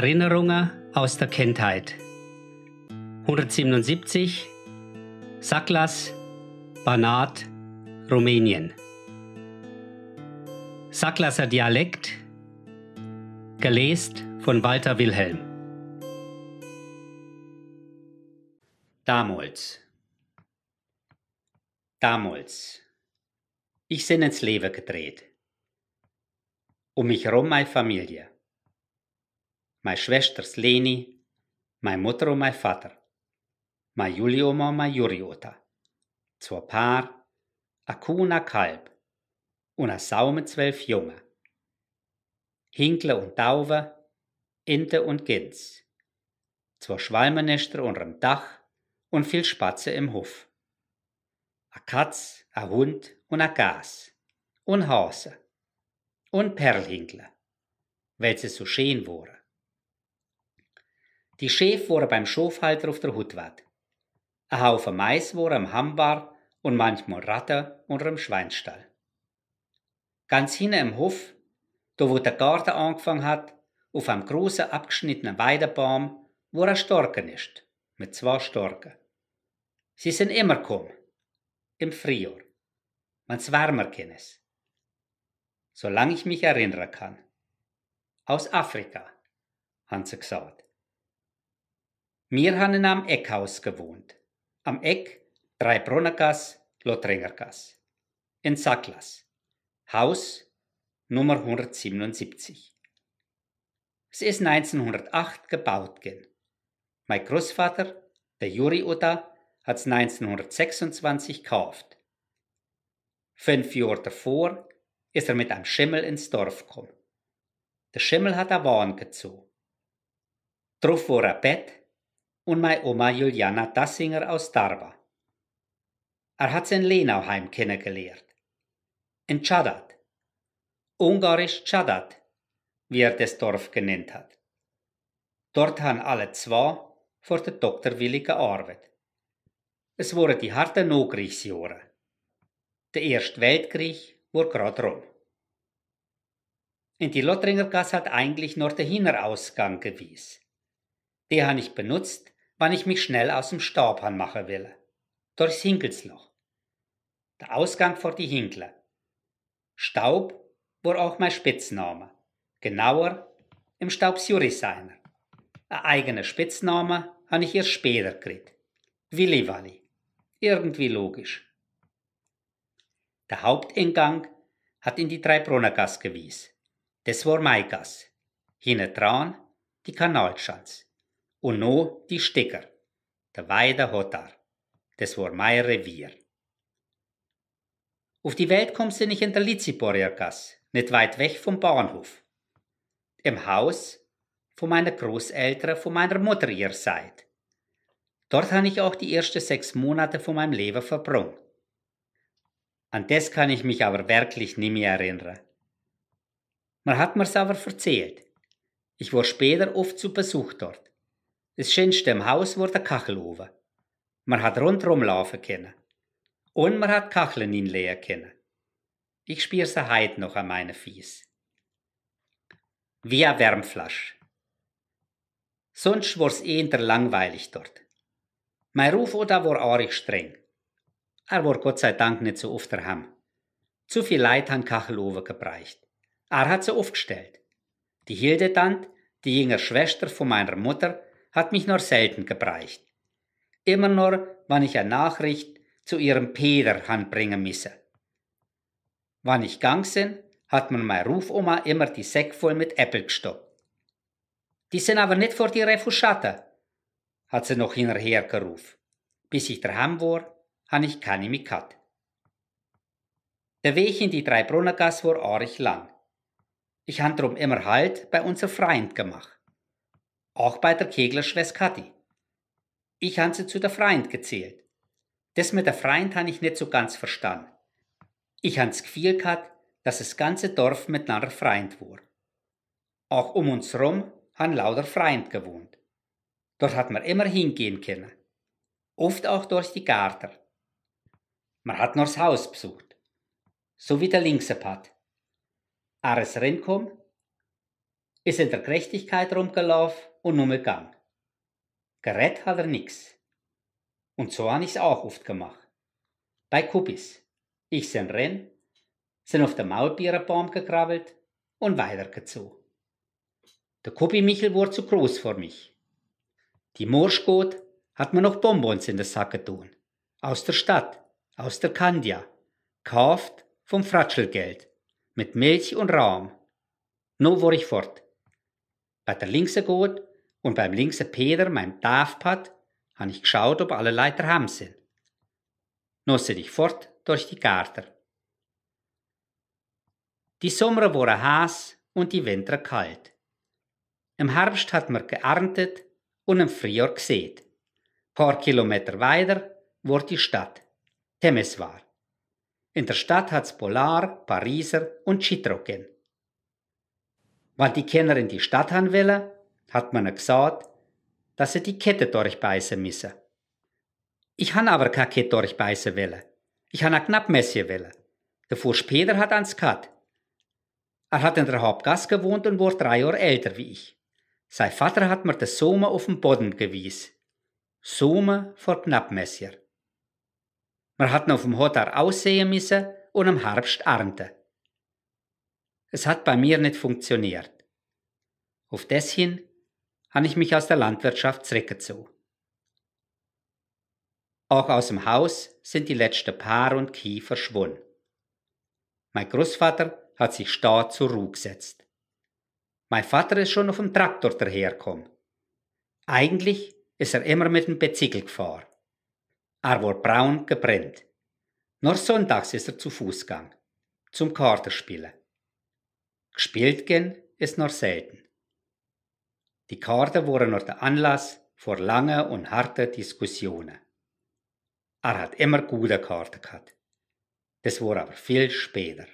Erinnerungen aus der Kindheit. 177 Saklas, Banat, Rumänien. Saklaser Dialekt, gelesen von Walter Wilhelm. Damals. Damals. Ich sind ins Leben gedreht. Um mich rum meine Familie meine schwesters Leni, meine Mutter und mein Vater, meine Julioma und meine Juriota, zwei Paar, a Kuh und a Kalb und a Sau mit zwölf Junge, Hinkle und Taufe, Inte und Gins, zwei Schwalmenester unterm Dach und viel Spatze im Hof. A Katz, a Hund und a Gas und Hase und Perlhinkle, weil sie so schön waren. Die Schäf wore beim Schofhalter auf der Hutwart. Ein Haufen Mais wore am Hamm und manchmal Ratter unter dem Schweinstall. Ganz hinten im Hof, da wo der Garten angefangen hat, auf einem großen abgeschnittenen Weidebaum, wo ein Storken ist, mit zwei Storken. Sie sind immer gekommen, im Frühjahr, wenn's wärmer kennes. Solange ich mich erinnern kann. Aus Afrika, haben sie gesagt. Wir haben am Eckhaus gewohnt. Am Eck Dreibrunnergass, Lothringergass. In Sacklas. Haus Nummer 177. Es ist 1908 gebaut gen. Mein Großvater, der Juri Uta, es 1926 gekauft. Fünf Jahre davor ist er mit einem Schimmel ins Dorf gekommen. Der Schimmel hat er Wahn gezogen. Drauf war ein Bett und meine Oma Juliana Dassinger aus Darba. Er hat sein Lenauheim kennengelernt. In Chadat. Ungarisch Chadat, wie er das Dorf genannt hat. Dort haben alle zwei vor der Dr. Willi gearbeitet. Es waren die harte Nogriegsjahre. Der Erste Weltkrieg wurde gerade rum. In die Lothringer Gasse hat eigentlich nur der Hinterausgang gewies. Den habe ich benutzt, wann ich mich schnell aus dem Staub machen will. Durchs Hinkelsloch. Der Ausgang vor die Hinkle. Staub war auch mein Spitzname. Genauer, im Staubs Juris einer. Ein eigener Spitzname habe ich erst später gekriegt. Willi Walli. Irgendwie logisch. Der Haupteingang hat in die Dreibrunnengasse gewies. Das war mein Gass. Hinten dran die Kanalschanz und no die Sticker. Der Weide hat er. Das war mein Revier. Auf die Welt kommst du nicht in der Liziboriergasse, nicht weit weg vom Bauernhof. Im Haus von meiner Großeltern, von meiner Mutter ihr seid. Dort habe ich auch die ersten sechs Monate von meinem Leben verbrungen. An das kann ich mich aber wirklich nicht mehr erinnern. Man hat mir's aber erzählt. Ich war später oft zu Besuch dort. Das schönste im Haus wurde der Kachelofen. Man hat rundherum laufen können. Und man hat Kacheln hinlegen können. Ich spür sie heute noch an meine Fies. Wie eine Wärmflasche. Sonst war's eher langweilig dort. Mein Ruf oder war auch streng. Er war Gott sei Dank nicht so oft daheim. Zu viel Leid han Kachelofen gebreicht. Er hat sie aufgestellt. Die Hildetant, die jüngere Schwester von meiner Mutter, hat mich nur selten gebreicht. Immer nur, wann ich eine Nachricht zu ihrem Peter handbringen misse. Wann ich gang sind, hat man mein Rufoma immer die Säck voll mit Äppel gestoppt. Die sind aber nicht vor die Refuschatten, hat sie noch hinterher gerufen. Bis ich daheim war, han ich keine mehr Der Weg in die drei Dreibrunnergasse war auch lang. Ich han drum immer Halt bei unser Freund gemacht. Auch bei der Kegler Schwester Ich han sie zu der Freund gezählt. Das mit der Freund han ich nicht so ganz verstanden. Ich hans gefühl gehabt, dass das ganze Dorf miteinander Freund wur. Auch um uns rum han lauter Freund gewohnt. Dort hat man immer hingehen können. Oft auch durch die Garter. Man hat noch das Haus besucht. So wie der linkse Pat. Ares Rinkum ist in der Gerechtigkeit rumgelaufen und nume gang. Gerät hat er nix. Und so han ich's auch oft gemacht. Bei Kuppis. Ich sen renn, sen auf der Maulbiererbaum gekrabbelt und weitergezogen. Der Kuppi Michel wurde zu groß vor mich. Die Morschgot hat mir noch Bonbons in der Sack getan. Aus der Stadt, aus der Kandia. Kauft vom Fratschelgeld. Mit Milch und Raum. Nun war ich fort. Bei der Linkse Gott und beim linken Peter, meinem Taftpad, habe ich geschaut, ob alle Leiter ham sind. No dich fort durch die Garter. Die Sommer wurden heiß und die Winter kalt. Im Herbst hat man geerntet und im Frühjahr gesät. Paar Kilometer weiter wurde die Stadt, Temeswar. In der Stadt hat's Polar, Pariser und Chitroken. Weil die Kenner in die Stadt han wille, hat man gesagt, dass er die Kette durchbeißen müsse. Ich han aber keine Kette durchbeißen wollen. Ich han ein Knappmesser wollen. Der Vorspäter hat ans gehabt. Er hat in der Hauptgasse gewohnt und war drei Jahre älter wie ich. Sein Vater hat mir das Sommer auf den Boden gewies. Sommer vor Knappmesser. Man hat auf dem Hotar aussehen müssen und am Herbst ernten. Es hat bei mir nicht funktioniert. Auf das hin habe ich mich aus der Landwirtschaft zurückgezogen. Auch aus dem Haus sind die letzten Paar und Kie verschwunden. Mein Großvater hat sich starr zur Ruhe gesetzt. Mein Vater ist schon auf dem Traktor dahergekommen. Eigentlich ist er immer mit dem Bezickel gefahren. Er wurde braun gebrennt. Nur sonntags ist er zu Fuß gegangen, zum Kartenspielen. Gespielt gehen ist nur selten. Die Kaarten waren noch der Anlass vor lange und harte Diskussionen. Er hat immer gute Karten gehabt. Das war aber viel später.